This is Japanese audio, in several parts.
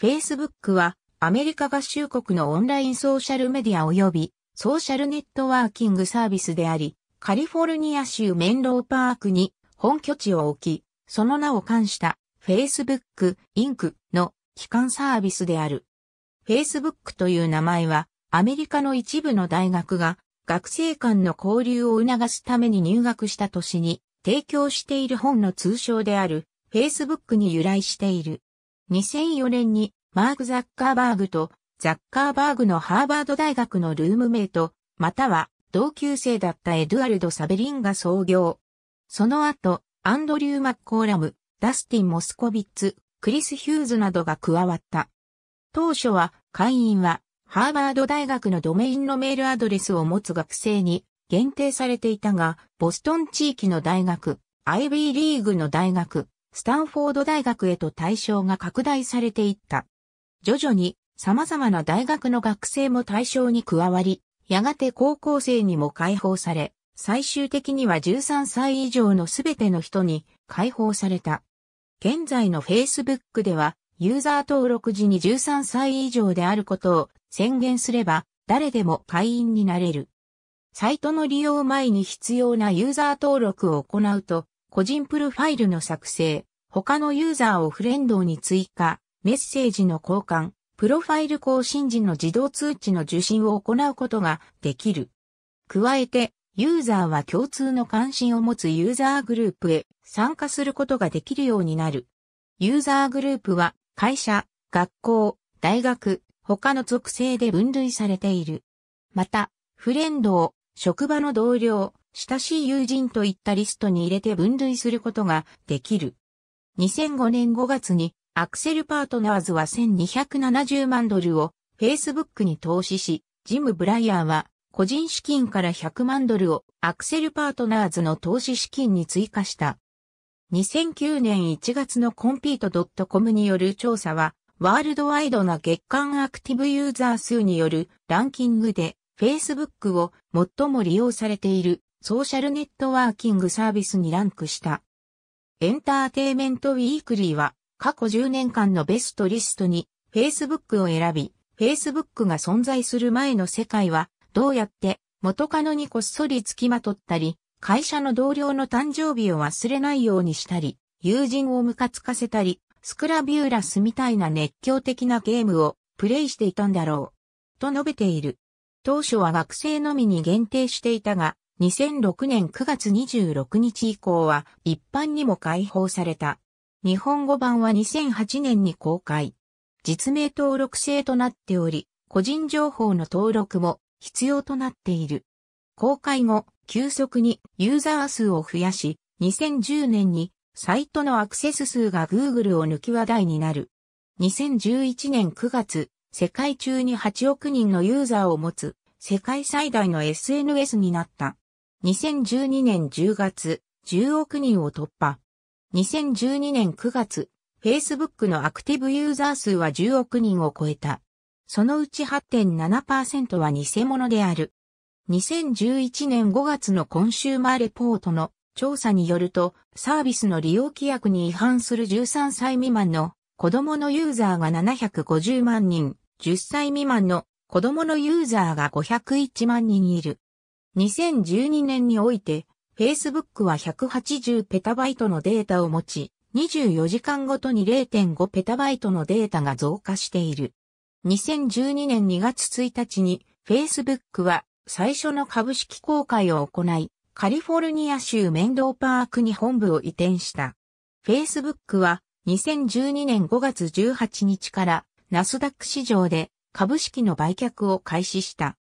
Facebook はアメリカ合衆国のオンラインソーシャルメディア及びソーシャルネットワーキングサービスであり、カリフォルニア州メンローパークに本拠地を置き、その名を冠した Facebook Inc. の基幹サービスである。Facebook という名前はアメリカの一部の大学が学生間の交流を促すために入学した年に提供している本の通称である Facebook に由来している。2004年にマーク・ザッカーバーグとザッカーバーグのハーバード大学のルームメイト、または同級生だったエドゥアルド・サベリンが創業。その後、アンドリュー・マッコーラム、ダスティン・モスコビッツ、クリス・ヒューズなどが加わった。当初は会員はハーバード大学のドメインのメールアドレスを持つ学生に限定されていたが、ボストン地域の大学、アイビーリーグの大学、スタンフォード大学へと対象が拡大されていった。徐々に様々な大学の学生も対象に加わり、やがて高校生にも解放され、最終的には13歳以上のすべての人に解放された。現在の Facebook では、ユーザー登録時に13歳以上であることを宣言すれば、誰でも会員になれる。サイトの利用前に必要なユーザー登録を行うと、個人プロファイルの作成、他のユーザーをフレンドに追加、メッセージの交換、プロファイル更新時の自動通知の受信を行うことができる。加えて、ユーザーは共通の関心を持つユーザーグループへ参加することができるようになる。ユーザーグループは会社、学校、大学、他の属性で分類されている。また、フレンドを職場の同僚、親しい友人といったリストに入れて分類することができる。2005年5月にアクセルパートナーズは1270万ドルを Facebook に投資し、ジム・ブライアンは個人資金から100万ドルをアクセルパートナーズの投資資金に追加した。2009年1月のコンピート .com による調査は、ワールドワイドな月間アクティブユーザー数によるランキングで Facebook を最も利用されているソーシャルネットワーキングサービスにランクした。エンターテイメントウィークリーは過去10年間のベストリストに Facebook を選び、Facebook が存在する前の世界はどうやって元カノにこっそり付きまとったり、会社の同僚の誕生日を忘れないようにしたり、友人をムカつかせたり、スクラビューラスみたいな熱狂的なゲームをプレイしていたんだろう。と述べている。当初は学生のみに限定していたが、2006年9月26日以降は一般にも開放された。日本語版は2008年に公開。実名登録制となっており、個人情報の登録も必要となっている。公開後、急速にユーザー数を増やし、2010年にサイトのアクセス数が Google を抜き話題になる。2011年9月、世界中に8億人のユーザーを持つ世界最大の SNS になった。2012年10月、10億人を突破。2012年9月、Facebook のアクティブユーザー数は10億人を超えた。そのうち8.7%は偽物である。2011年5月のコンシューマーレポートの調査によると、サービスの利用規約に違反する13歳未満の子供のユーザーが750万人、10歳未満の子供のユーザーが501万人いる。2012年において、Facebook は 180PB のデータを持ち、24時間ごとに 0.5PB のデータが増加している。2012年2月1日に Facebook は最初の株式公開を行い、カリフォルニア州メンドーパークに本部を移転した。Facebook は2012年5月18日からナスダック市場で株式の売却を開始した。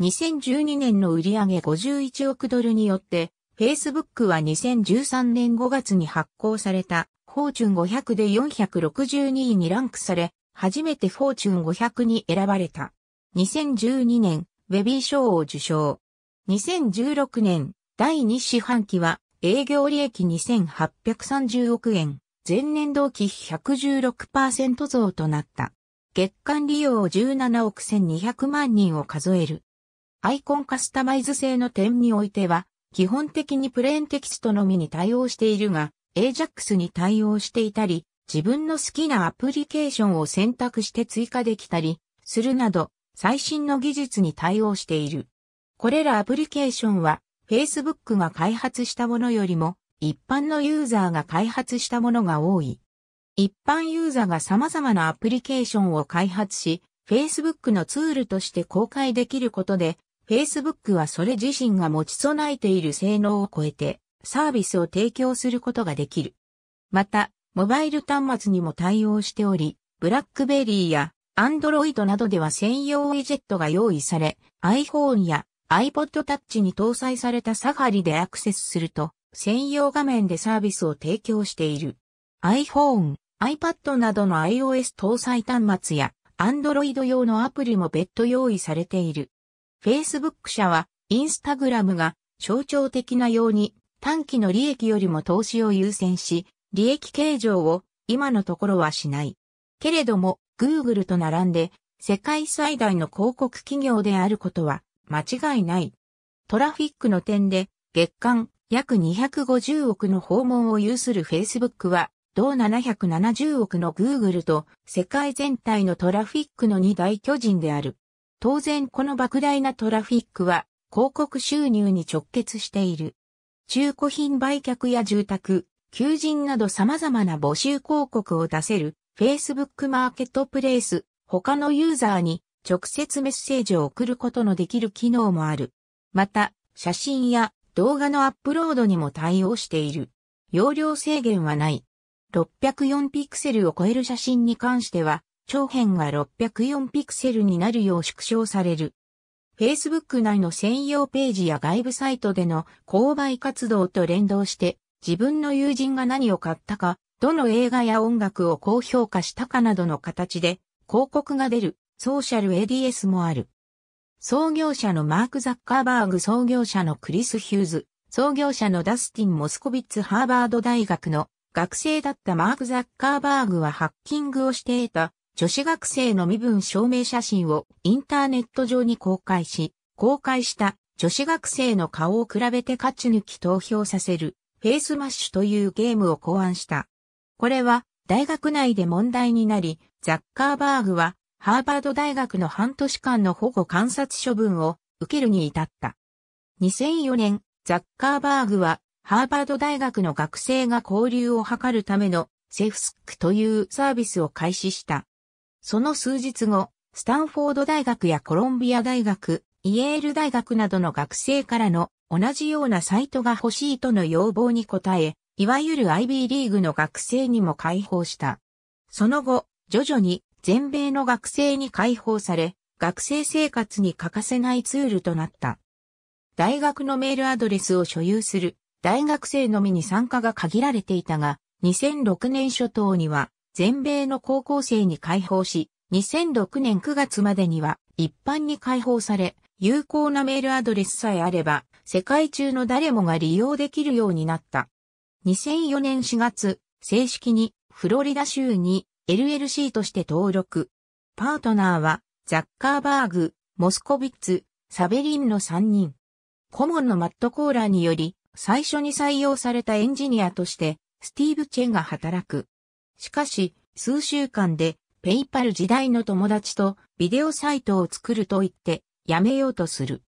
2012年の売上51億ドルによって、Facebook は2013年5月に発行された、フォーチュン500で462位にランクされ、初めてフォーチュン500に選ばれた。2012年、ベビー賞を受賞。2016年、第2四半期は、営業利益2830億円、前年同期116%増となった。月間利用17億1200万人を数える。アイコンカスタマイズ性の点においては、基本的にプレーンテキストのみに対応しているが、AJAX に対応していたり、自分の好きなアプリケーションを選択して追加できたり、するなど、最新の技術に対応している。これらアプリケーションは、Facebook が開発したものよりも、一般のユーザーが開発したものが多い。一般ユーザーが様々なアプリケーションを開発し、Facebook のツールとして公開できることで、Facebook はそれ自身が持ち備えている性能を超えてサービスを提供することができる。また、モバイル端末にも対応しており、ブラックベリーや Android などでは専用ウィジェットが用意され、iPhone や iPod Touch に搭載されたサファリでアクセスすると、専用画面でサービスを提供している。iPhone、iPad などの iOS 搭載端末や Android 用のアプリも別途用意されている。Facebook 社は、Instagram が象徴的なように短期の利益よりも投資を優先し、利益計上を今のところはしない。けれども、Google と並んで世界最大の広告企業であることは間違いない。トラフィックの点で月間約250億の訪問を有する Facebook は同770億の Google と世界全体のトラフィックの2大巨人である。当然この莫大なトラフィックは広告収入に直結している。中古品売却や住宅、求人など様々な募集広告を出せる Facebook マーケットプレイス、他のユーザーに直接メッセージを送ることのできる機能もある。また、写真や動画のアップロードにも対応している。容量制限はない。604ピクセルを超える写真に関しては、長辺が604ピクセルになるよう縮小される。Facebook 内の専用ページや外部サイトでの購買活動と連動して、自分の友人が何を買ったか、どの映画や音楽を高評価したかなどの形で広告が出るソーシャル ADS もある。創業者のマーク・ザッカーバーグ創業者のクリス・ヒューズ、創業者のダスティン・モスコビッツ・ハーバード大学の学生だったマーク・ザッカーバーグはハッキングをして得た女子学生の身分証明写真をインターネット上に公開し、公開した女子学生の顔を比べて勝ち抜き投票させるフェイスマッシュというゲームを考案した。これは大学内で問題になり、ザッカーバーグはハーバード大学の半年間の保護観察処分を受けるに至った。2004年、ザッカーバーグはハーバード大学の学生が交流を図るためのセフスックというサービスを開始した。その数日後、スタンフォード大学やコロンビア大学、イエール大学などの学生からの同じようなサイトが欲しいとの要望に応え、いわゆる IB リーグの学生にも開放した。その後、徐々に全米の学生に開放され、学生生活に欠かせないツールとなった。大学のメールアドレスを所有する大学生のみに参加が限られていたが、2006年初頭には全米の高校生に開放し、2006年9月までには一般に開放され、有効なメールアドレスさえあれば、世界中の誰もが利用できるようになった。2004年4月、正式にフロリダ州に LLC として登録。パートナーはザッカーバーグ、モスコビッツ、サベリンの3人。顧問のマット・コーラーにより、最初に採用されたエンジニアとして、スティーブ・チェンが働く。しかし、数週間で、ペイパル時代の友達とビデオサイトを作ると言ってやめようとする。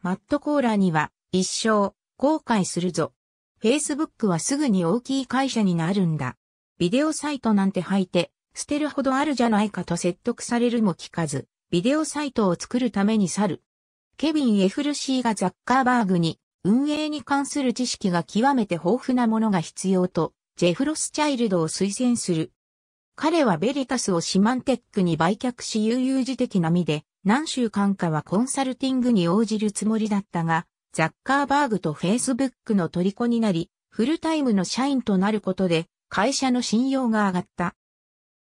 マットコーラには一生後悔するぞ。Facebook はすぐに大きい会社になるんだ。ビデオサイトなんて履いて捨てるほどあるじゃないかと説得されるも聞かず、ビデオサイトを作るために去る。ケビン・エフルシーがザッカーバーグに運営に関する知識が極めて豊富なものが必要とジェフロスチャイルドを推薦する。彼はベリタスをシマンテックに売却し悠々自適なみで、何週間かはコンサルティングに応じるつもりだったが、ザッカーバーグとフェイスブックの虜になり、フルタイムの社員となることで、会社の信用が上がった。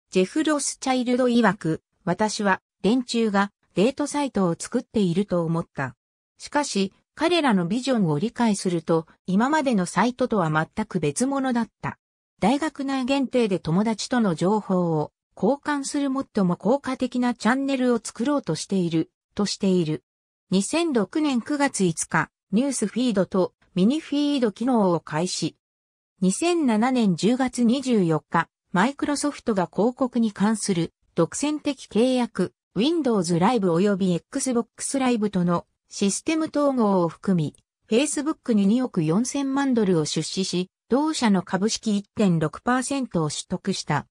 ジェフロスチャイルド曰く、私は連中がデートサイトを作っていると思った。しかし、彼らのビジョンを理解すると、今までのサイトとは全く別物だった。大学内限定で友達との情報を交換する最も効果的なチャンネルを作ろうとしている、としている。2006年9月5日、ニュースフィードとミニフィード機能を開始。2007年10月24日、マイクロソフトが広告に関する独占的契約、Windows Live 及び Xbox Live とのシステム統合を含み、Facebook に2億4000万ドルを出資し、同社の株式1.6%を取得した。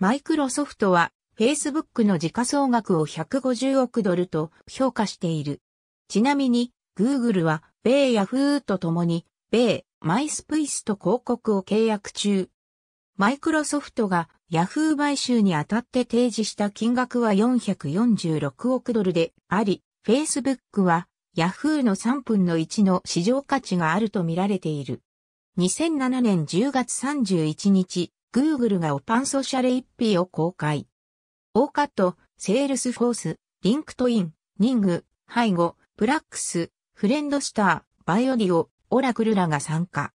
マイクロソフトは、Facebook の時価総額を150億ドルと評価している。ちなみに、Google は、米ヤフーと共に、米、マイスプイスと広告を契約中。マイクロソフトがヤフー買収にあたって提示した金額は446億ドルであり、Facebook はヤフーの3分の1の市場価値があると見られている。2007年10月31日、Google がオパンソシャレ一品を公開。オーカット、セールスフォース、リンクトイン、ニング、ハイゴ、プラックス、フレンドスター、バイオディオ、オラクルらが参加。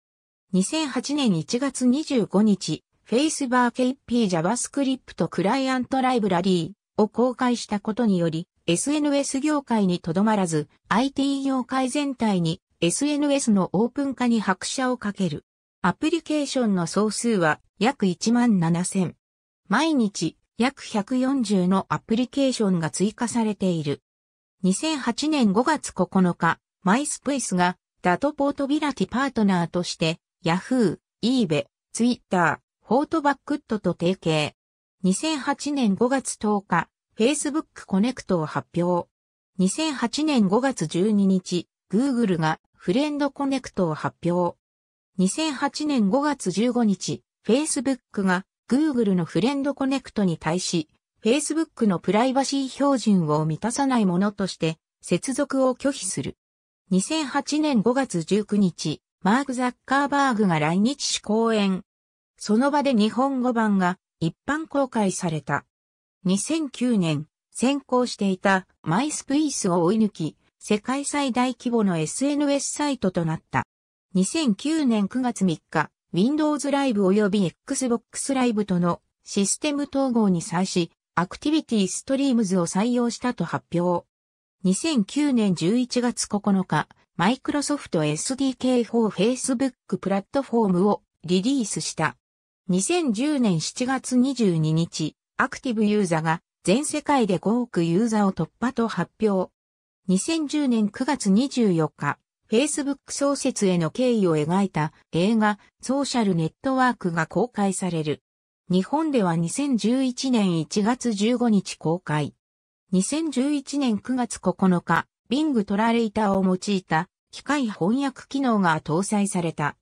2008年1月25日、Facebook KP JavaScript クライアントライブラリーを公開したことにより、SNS 業界にとどまらず、IT 業界全体に SNS のオープン化に拍車をかける。アプリケーションの総数は約1万7000。毎日約140のアプリケーションが追加されている。2008年5月9日、マイスプイスがダトポートビラティパートナーとして Yahoo、ベ、ツイッター、フォートバックットと提携。2008年5月10日、Facebook コネクトを発表。2008年5月12日、Google がフレンドコネクトを発表。2008年5月15日、Facebook が Google のフレンドコネクトに対し、Facebook のプライバシー標準を満たさないものとして、接続を拒否する。2008年5月19日、マーク・ザッカーバーグが来日し講演。その場で日本語版が一般公開された。2009年、先行していたマイスプイスを追い抜き、世界最大規模の SNS サイトとなった。2009年9月3日、Windows Live 及び Xbox Live とのシステム統合に際し、Activity Streams を採用したと発表。2009年11月9日、Microsoft SDK 4 Facebook プラットフォームをリリースした。2010年7月22日、アクティブユーザが全世界で5億ユーザを突破と発表。2010年9月24日、Facebook 創設への経緯を描いた映画ソーシャルネットワークが公開される。日本では2011年1月15日公開。2011年9月9日、Bing トラレーターを用いた機械翻訳機能が搭載された。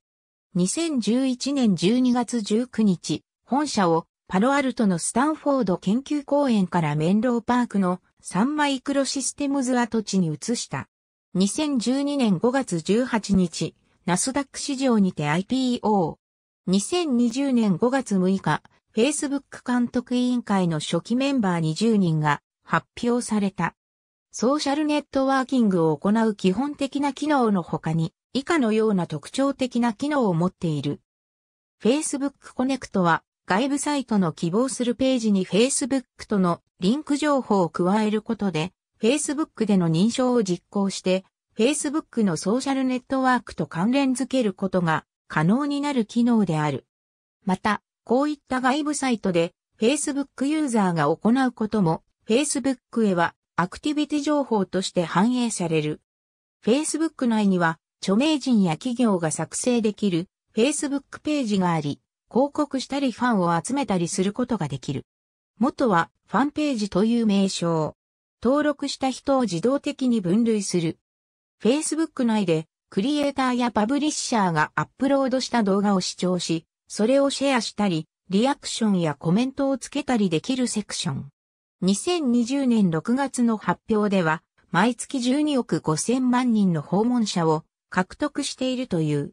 2011年12月19日、本社をパロアルトのスタンフォード研究公園からメンローパークのサンマイクロシステムズ跡地に移した。2012年5月18日、ナスダック市場にて IPO。2020年5月6日、Facebook 監督委員会の初期メンバー20人が発表された。ソーシャルネットワーキングを行う基本的な機能の他に、以下のような特徴的な機能を持っている。Facebook Connect は、外部サイトの希望するページに Facebook とのリンク情報を加えることで、Facebook での認証を実行して、Facebook のソーシャルネットワークと関連づけることが可能になる機能である。また、こういった外部サイトで Facebook ユーザーが行うことも Facebook へはアクティビティ情報として反映される。Facebook 内には著名人や企業が作成できる Facebook ページがあり、広告したりファンを集めたりすることができる。元はファンページという名称。登録した人を自動的に分類する。Facebook 内でクリエイターやパブリッシャーがアップロードした動画を視聴し、それをシェアしたり、リアクションやコメントをつけたりできるセクション。2020年6月の発表では、毎月12億5000万人の訪問者を獲得しているという。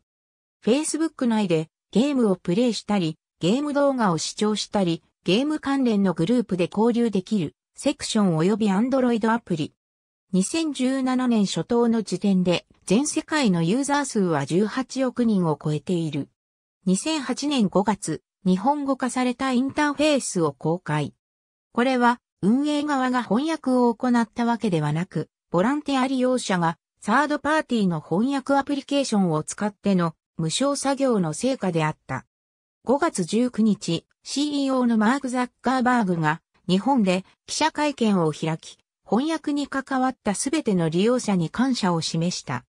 Facebook 内でゲームをプレイしたり、ゲーム動画を視聴したり、ゲーム関連のグループで交流できるセクション及び Android アプリ。2017年初頭の時点で全世界のユーザー数は18億人を超えている。2008年5月、日本語化されたインターフェースを公開。これは運営側が翻訳を行ったわけではなく、ボランティア利用者がサードパーティーの翻訳アプリケーションを使っての無償作業の成果であった。5月19日、CEO のマーク・ザッカーバーグが日本で記者会見を開き、翻訳に関わったすべての利用者に感謝を示した。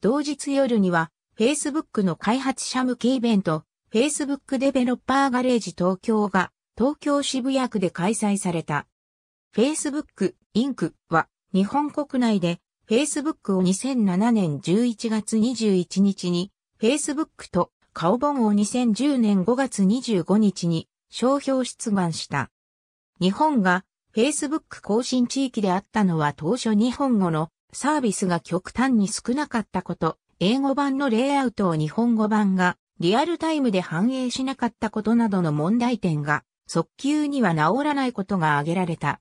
同日夜には、Facebook の開発者向けイベント、Facebook デベロッパーガレージ東京が東京渋谷区で開催された。Facebook Inc. は日本国内で Facebook を2007年11月21日に Facebook と顔本を2010年5月25日に商標出願した。日本が Facebook 更新地域であったのは当初日本語のサービスが極端に少なかったこと、英語版のレイアウトを日本語版がリアルタイムで反映しなかったことなどの問題点が速急には治らないことが挙げられた。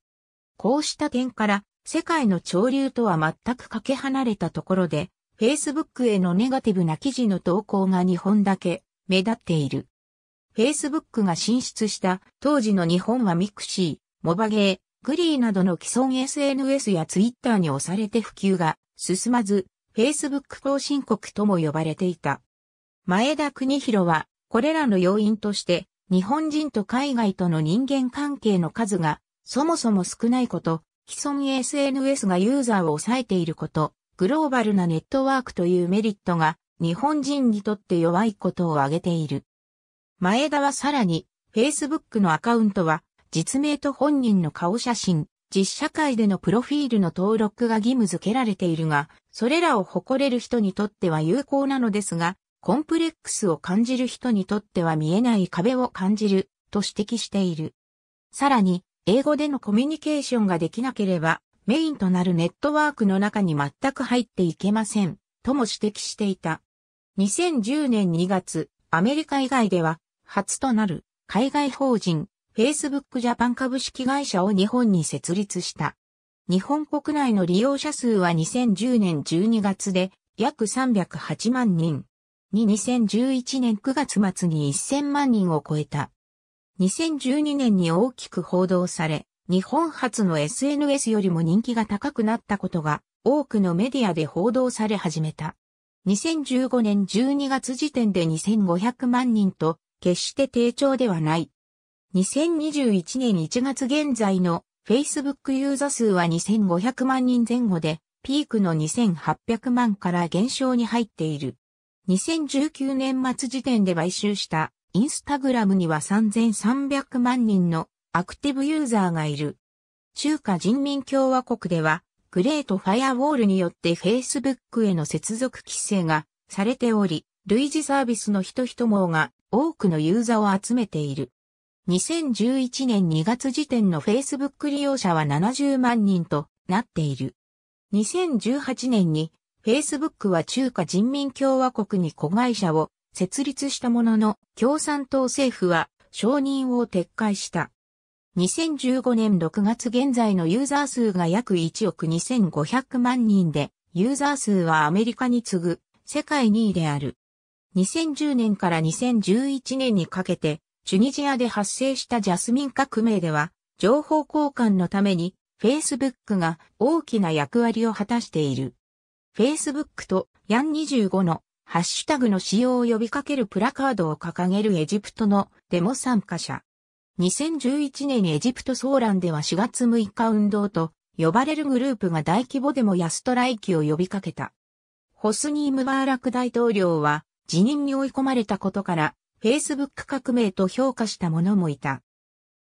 こうした点から世界の潮流とは全くかけ離れたところで Facebook へのネガティブな記事の投稿が2本だけ目立っている。Facebook が進出した当時の日本はミクシー、モバゲー、グリーなどの既存 SNS や Twitter に押されて普及が進まず、Facebook 後進国とも呼ばれていた。前田邦広は、これらの要因として、日本人と海外との人間関係の数が、そもそも少ないこと、既存 SNS がユーザーを抑えていること、グローバルなネットワークというメリットが日本人にとって弱いことを挙げている。前田はさらに、Facebook のアカウントは、実名と本人の顔写真、実社会でのプロフィールの登録が義務付けられているが、それらを誇れる人にとっては有効なのですが、コンプレックスを感じる人にとっては見えない壁を感じると指摘している。さらに、英語でのコミュニケーションができなければ、メインとなるネットワークの中に全く入っていけません、とも指摘していた。2010年2月、アメリカ以外では、初となる海外法人 Facebook Japan 株式会社を日本に設立した。日本国内の利用者数は2010年12月で約308万人。に2011年9月末に1000万人を超えた。2012年に大きく報道され、日本初の SNS よりも人気が高くなったことが多くのメディアで報道され始めた。2015年12月時点で2500万人と決して低調ではない。2021年1月現在の Facebook ユーザ数は2500万人前後でピークの2800万から減少に入っている。2019年末時点で買収したインスタグラムには3300万人のアクティブユーザーがいる。中華人民共和国では、グレートファイアウォールによって Facebook への接続規制がされており、類似サービスの人々もが多くのユーザーを集めている。2011年2月時点の Facebook 利用者は70万人となっている。2018年に Facebook は中華人民共和国に子会社を設立したものの共産党政府は承認を撤回した。2015年6月現在のユーザー数が約1億2500万人で、ユーザー数はアメリカに次ぐ世界2位である。2010年から2011年にかけて、チュニジアで発生したジャスミン革命では、情報交換のために Facebook が大きな役割を果たしている。Facebook と YAN25 のハッシュタグの使用を呼びかけるプラカードを掲げるエジプトのデモ参加者。2011年エジプトソーランでは4月6日運動と呼ばれるグループが大規模でもやストライキを呼びかけた。ホスニー・ムバーラク大統領は辞任に追い込まれたことから、Facebook 革命と評価した者もいた。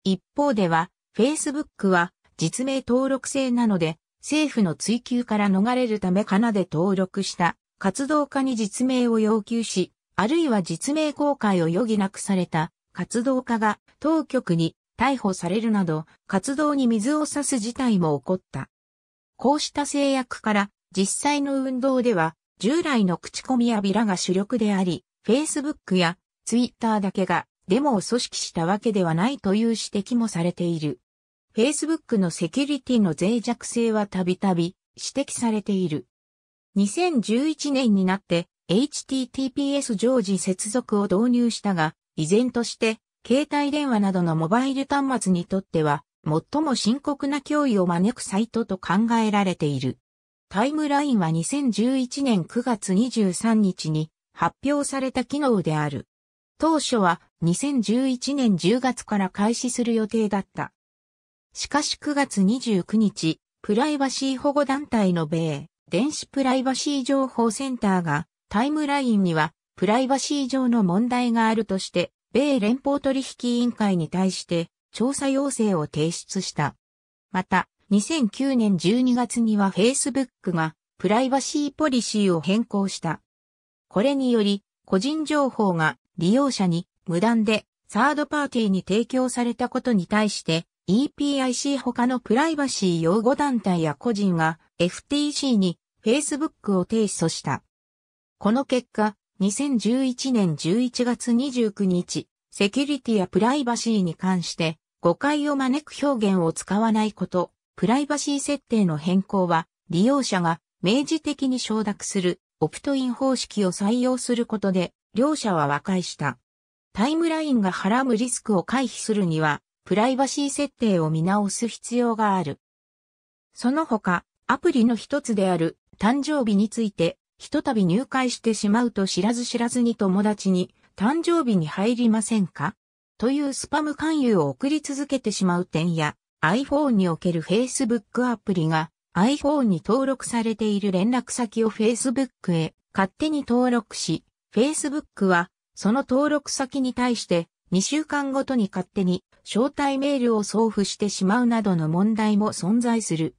一方では、Facebook は実名登録制なので、政府の追及から逃れるためカナで登録した活動家に実名を要求し、あるいは実名公開を余儀なくされた活動家が当局に逮捕されるなど、活動に水を差す事態も起こった。こうした制約から、実際の運動では、従来の口コミやビラが主力であり、Facebook や Twitter だけがデモを組織したわけではないという指摘もされている。Facebook のセキュリティの脆弱性はたびたび指摘されている。2011年になって HTTPS 常時接続を導入したが、依然として、携帯電話などのモバイル端末にとっては、最も深刻な脅威を招くサイトと考えられている。タイムラインは2011年9月23日に発表された機能である。当初は2011年10月から開始する予定だった。しかし9月29日、プライバシー保護団体の米、電子プライバシー情報センターがタイムラインにはプライバシー上の問題があるとして、米連邦取引委員会に対して調査要請を提出した。また、2009年12月には Facebook がプライバシーポリシーを変更した。これにより、個人情報が利用者に無断でサードパーティーに提供されたことに対して EPIC 他のプライバシー擁護団体や個人が FTC に Facebook を提訴した。この結果、2011年11月29日、セキュリティやプライバシーに関して誤解を招く表現を使わないこと、プライバシー設定の変更は利用者が明示的に承諾するオプトイン方式を採用することで両者は和解した。タイムラインがはらむリスクを回避するにはプライバシー設定を見直す必要がある。その他、アプリの一つである誕生日についてひとたび入会してしまうと知らず知らずに友達に誕生日に入りませんかというスパム勧誘を送り続けてしまう点や iPhone における Facebook アプリが iPhone に登録されている連絡先を Facebook へ勝手に登録し Facebook はその登録先に対して2週間ごとに勝手に招待メールを送付してしまうなどの問題も存在する。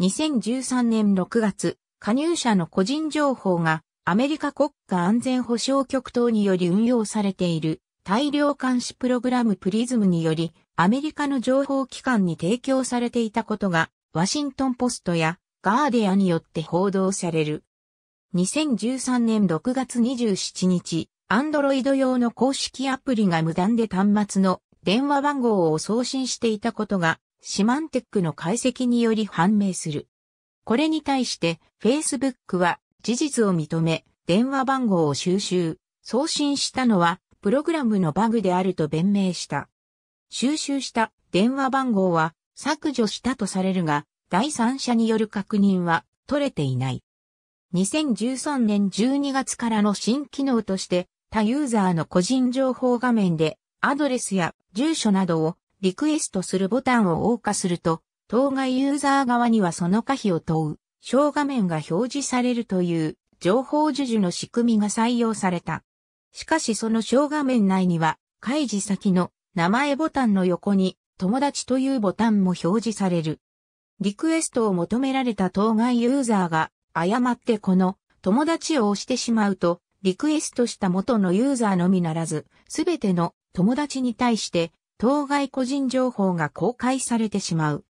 2013年6月、加入者の個人情報がアメリカ国家安全保障局等により運用されている大量監視プログラムプリズムによりアメリカの情報機関に提供されていたことがワシントンポストやガーディアによって報道される。2013年6月27日、アンドロイド用の公式アプリが無断で端末の電話番号を送信していたことがシマンテックの解析により判明する。これに対して、Facebook は事実を認め、電話番号を収集、送信したのは、プログラムのバグであると弁明した。収集した電話番号は削除したとされるが、第三者による確認は取れていない。2013年12月からの新機能として、他ユーザーの個人情報画面でアドレスや住所などをリクエストするボタンを謳歌すると、当該ユーザー側にはその可否を問う、小画面が表示されるという情報授受の仕組みが採用された。しかしその小画面内には、開示先の名前ボタンの横に友達というボタンも表示される。リクエストを求められた当該ユーザーが誤ってこの友達を押してしまうと、リクエストした元のユーザーのみならず、すべての友達に対して当該個人情報が公開されてしまう。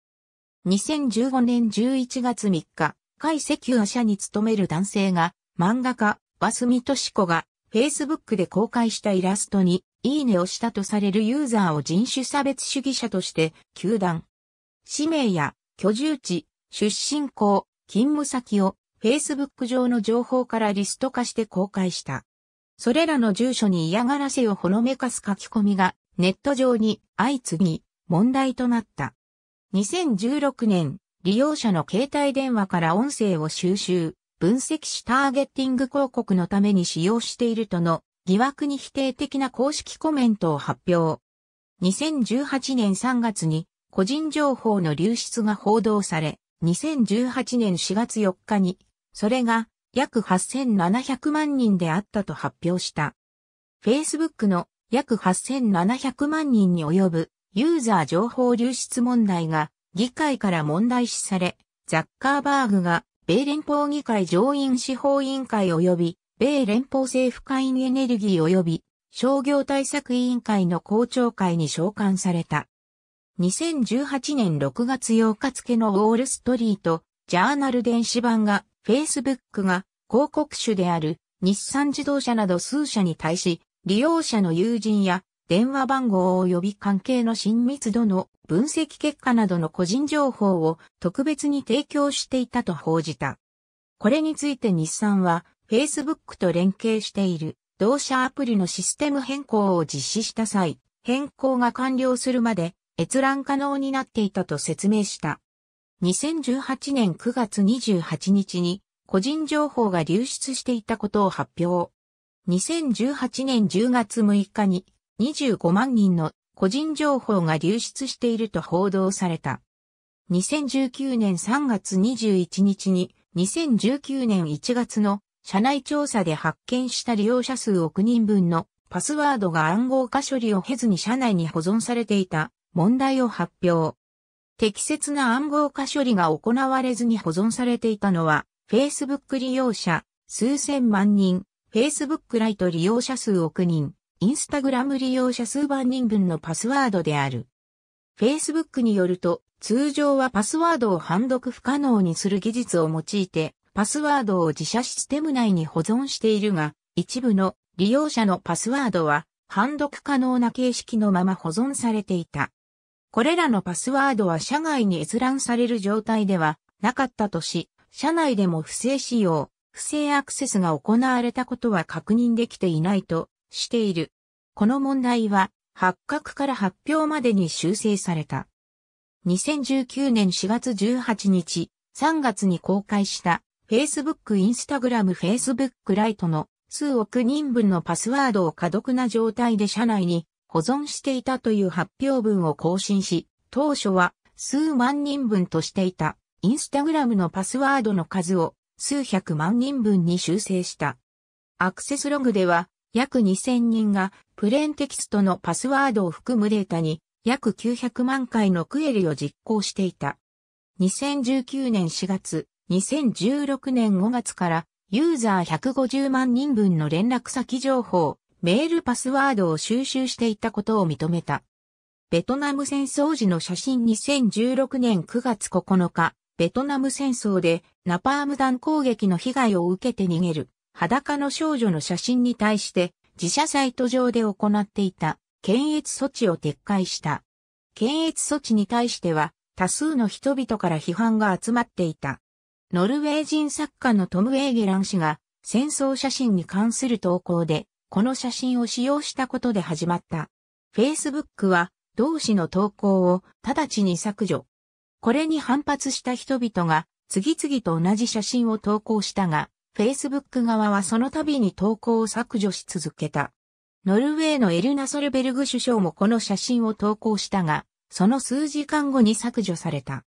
2015年11月3日、海石油社に勤める男性が、漫画家、バスミトシコが、Facebook で公開したイラストに、いいねをしたとされるユーザーを人種差別主義者として、球団。氏名や、居住地、出身校、勤務先を、Facebook 上の情報からリスト化して公開した。それらの住所に嫌がらせをほのめかす書き込みが、ネット上に相次ぎ、問題となった。2016年、利用者の携帯電話から音声を収集、分析しターゲッティング広告のために使用しているとの疑惑に否定的な公式コメントを発表。2018年3月に個人情報の流出が報道され、2018年4月4日に、それが約8700万人であったと発表した。Facebook の約8700万人に及ぶユーザー情報流出問題が議会から問題視され、ザッカーバーグが米連邦議会上院司法委員会及び米連邦政府会員エネルギー及び商業対策委員会の公聴会に召喚された。2018年6月8日付のウォールストリート、ジャーナル電子版が、Facebook が広告主である日産自動車など数社に対し、利用者の友人や電話番号及び関係の親密度の分析結果などの個人情報を特別に提供していたと報じた。これについて日産は Facebook と連携している同社アプリのシステム変更を実施した際、変更が完了するまで閲覧可能になっていたと説明した。2018年9月28日に個人情報が流出していたことを発表。2018年10月6日に25万人の個人情報が流出していると報道された。2019年3月21日に2019年1月の社内調査で発見した利用者数億人分のパスワードが暗号化処理を経ずに社内に保存されていた問題を発表。適切な暗号化処理が行われずに保存されていたのは Facebook 利用者数千万人、Facebook ライト利用者数億人、インスタグラム利用者数万人分のパスワードである。Facebook によると、通常はパスワードを判読不可能にする技術を用いて、パスワードを自社システム内に保存しているが、一部の利用者のパスワードは、判読可能な形式のまま保存されていた。これらのパスワードは社外に閲覧される状態ではなかったとし、社内でも不正使用、不正アクセスが行われたことは確認できていないとしている。この問題は発覚から発表までに修正された。2019年4月18日、3月に公開した Facebook、Instagram、Facebook ライトの数億人分のパスワードを過読な状態で社内に保存していたという発表文を更新し、当初は数万人分としていたインスタグラムのパスワードの数を数百万人分に修正した。アクセスログでは約2000人がプレーンテキストのパスワードを含むデータに約900万回のクエリを実行していた。2019年4月、2016年5月からユーザー150万人分の連絡先情報、メールパスワードを収集していたことを認めた。ベトナム戦争時の写真2016年9月9日、ベトナム戦争でナパーム弾攻撃の被害を受けて逃げる裸の少女の写真に対して自社サイト上で行っていた検閲措置を撤回した。検閲措置に対しては多数の人々から批判が集まっていた。ノルウェー人作家のトム・エーゲラン氏が戦争写真に関する投稿でこの写真を使用したことで始まった。Facebook は同氏の投稿を直ちに削除。これに反発した人々が次々と同じ写真を投稿したが、Facebook 側はその度に投稿を削除し続けた。ノルウェーのエルナ・ソルベルグ首相もこの写真を投稿したが、その数時間後に削除された。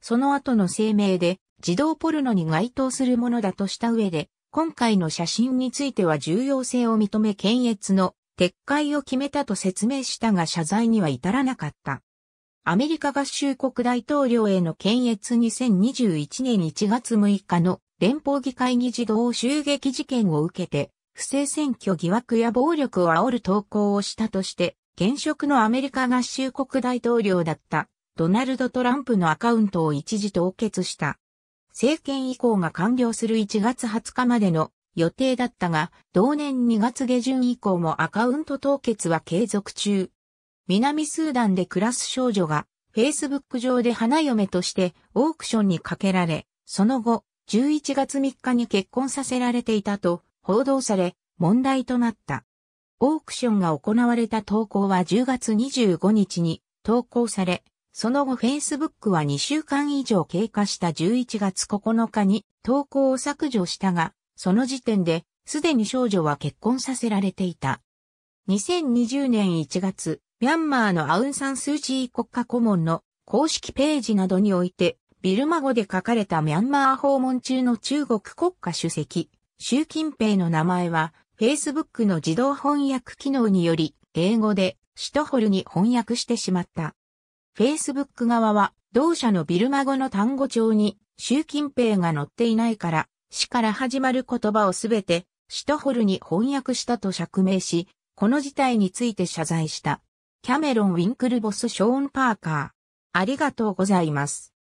その後の声明で、児童ポルノに該当するものだとした上で、今回の写真については重要性を認め検閲の撤回を決めたと説明したが謝罪には至らなかった。アメリカ合衆国大統領への検閲2021年1月6日の連邦議会議事堂襲撃事件を受けて、不正選挙疑惑や暴力を煽る投稿をしたとして、現職のアメリカ合衆国大統領だったドナルド・トランプのアカウントを一時凍結した。政権移行が完了する1月20日までの予定だったが、同年2月下旬以降もアカウント凍結は継続中。南スーダンで暮らす少女が、Facebook 上で花嫁としてオークションにかけられ、その後、11月3日に結婚させられていたと報道され問題となった。オークションが行われた投稿は10月25日に投稿され、その後 Facebook は2週間以上経過した11月9日に投稿を削除したが、その時点で、すでに少女は結婚させられていた。2020年1月、ミャンマーのアウンサンスーチー国家顧問の公式ページなどにおいて、ビルマ語で書かれたミャンマー訪問中の中国国家主席、習近平の名前は、Facebook の自動翻訳機能により、英語で、シュトホルに翻訳してしまった。Facebook 側は、同社のビルマ語の単語帳に、習近平が載っていないから、死から始まる言葉をすべて、シュトホルに翻訳したと釈明し、この事態について謝罪した。キャメロン・ウィンクルボス・ショーン・パーカー。ありがとうございます。